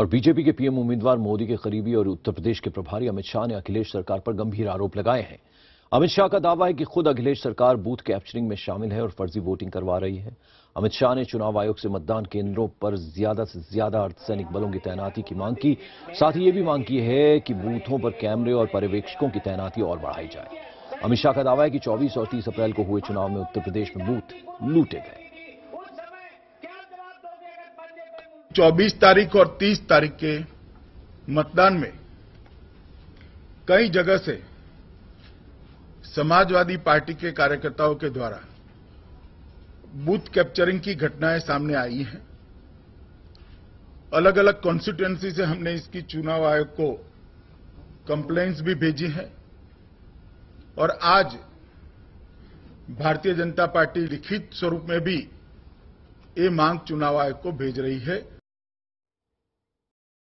और बीजेपी के पीएम उम्मीदवार मोदी के करीबी और उत्तर प्रदेश के प्रभारी अमित शाह ने अखिलेश सरकार पर गंभीर आरोप लगाए हैं अमित शाह का दावा है कि खुद अखिलेश सरकार बूथ कैप्चरिंग में शामिल है और फर्जी वोटिंग करवा रही है अमित शाह ने चुनाव आयोग से मतदान केंद्रों पर ज्यादा से ज्यादा अर्धसैनिक बलों की तैनाती की मांग की साथ ही ये भी मांग की है कि बूथों पर कैमरे और पर्यवेक्षकों की तैनाती और बढ़ाई जाए अमित शाह का दावा है कि चौबीस और तीस अप्रैल को हुए चुनाव में उत्तर प्रदेश में बूथ लूटे गए 24 तारीख और 30 तारीख के मतदान में कई जगह से समाजवादी पार्टी के कार्यकर्ताओं के द्वारा बूथ कैप्चरिंग की घटनाएं सामने आई हैं अलग अलग कॉन्स्टिट्युएंसी से हमने इसकी चुनाव आयोग को कंप्लेंट्स भी भेजी हैं और आज भारतीय जनता पार्टी लिखित स्वरूप में भी ये मांग चुनाव आयोग को भेज रही है